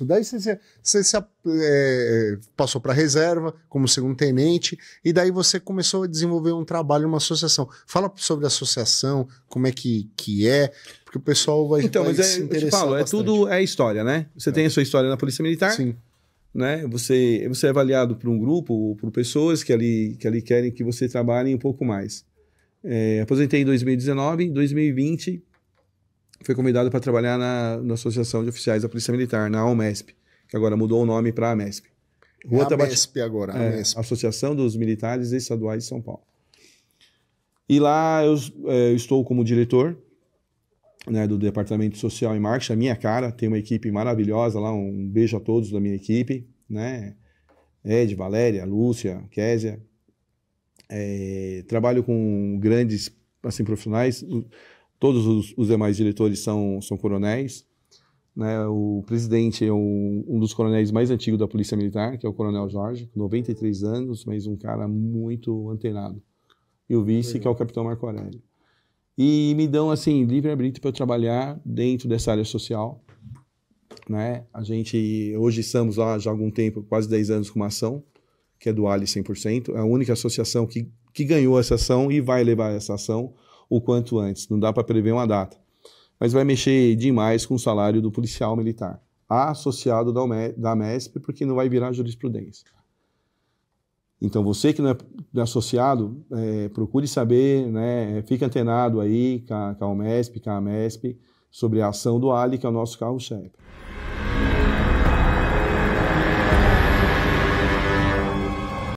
Daí você, você é, é, passou para reserva como segundo tenente e daí você começou a desenvolver um trabalho, uma associação. Fala sobre a associação, como é que, que é, porque o pessoal vai, então, vai mas se é, interessar. Paulo, é tudo é história, né? Você é. tem a sua história na Polícia Militar. Sim. Né? Você, você é avaliado por um grupo, por pessoas que ali, que ali querem que você trabalhe um pouco mais. É, aposentei em 2019, em 2020 foi convidado para trabalhar na, na, Associação de Oficiais da Polícia Militar, na AOMESP, que agora mudou o nome para a AMESP. É Rua agora, a é, Associação dos Militares Estaduais de São Paulo. E lá eu, é, eu estou como diretor né, do Departamento Social e Marketing, a minha cara, tem uma equipe maravilhosa lá, um beijo a todos da minha equipe, né? Ed, Valéria, Lúcia, Késia. É, trabalho com grandes assim, profissionais. Todos os, os demais diretores são, são coronéis. Né? O presidente é um, um dos coronéis mais antigos da Polícia Militar, que é o Coronel Jorge, 93 anos, mas um cara muito antenado. E o vice, que é o Capitão Marco Aurélio. E me dão, assim, livre arbítrio para trabalhar dentro dessa área social. Né? A gente, hoje estamos lá já há algum tempo, quase 10 anos, com uma ação, que é do Ali 100%. É a única associação que, que ganhou essa ação e vai levar essa ação o quanto antes. Não dá para prever uma data. Mas vai mexer demais com o salário do policial militar, associado da MESP, porque não vai virar jurisprudência. Então, você que não é, é associado, é, procure saber, né, fique antenado aí com a, com a com a MESP, sobre a ação do Ali, que é o nosso carro-chefe.